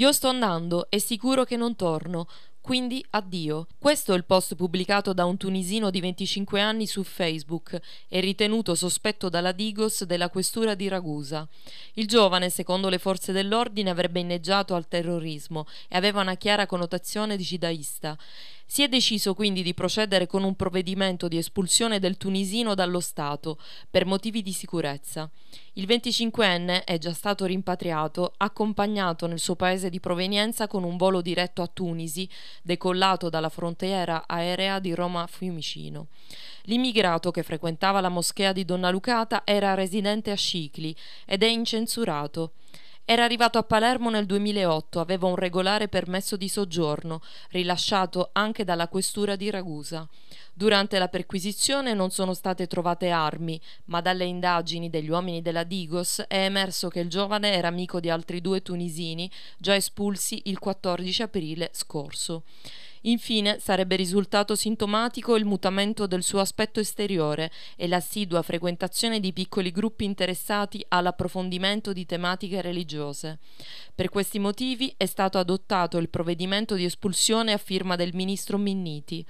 Io sto andando, è sicuro che non torno. Quindi addio. Questo è il post pubblicato da un tunisino di 25 anni su Facebook e ritenuto sospetto dalla Digos della questura di Ragusa. Il giovane, secondo le forze dell'ordine, avrebbe inneggiato al terrorismo e aveva una chiara connotazione di gidaista. Si è deciso quindi di procedere con un provvedimento di espulsione del tunisino dallo Stato per motivi di sicurezza. Il 25enne è già stato rimpatriato, accompagnato nel suo paese di provenienza con un volo diretto a Tunisi, decollato dalla frontiera aerea di Roma Fiumicino. L'immigrato che frequentava la moschea di Donna Lucata era residente a Scicli ed è incensurato. Era arrivato a Palermo nel 2008, aveva un regolare permesso di soggiorno, rilasciato anche dalla questura di Ragusa. Durante la perquisizione non sono state trovate armi, ma dalle indagini degli uomini della Digos è emerso che il giovane era amico di altri due tunisini già espulsi il 14 aprile scorso. Infine sarebbe risultato sintomatico il mutamento del suo aspetto esteriore e l'assidua frequentazione di piccoli gruppi interessati all'approfondimento di tematiche religiose. Per questi motivi è stato adottato il provvedimento di espulsione a firma del ministro Minniti.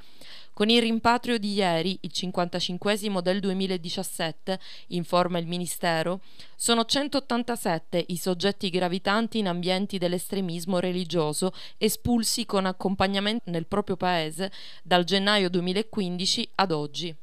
Con il rimpatrio di ieri, il 55 del 2017, informa il Ministero, sono 187 i soggetti gravitanti in ambienti dell'estremismo religioso espulsi con accompagnamento nel proprio paese dal gennaio 2015 ad oggi.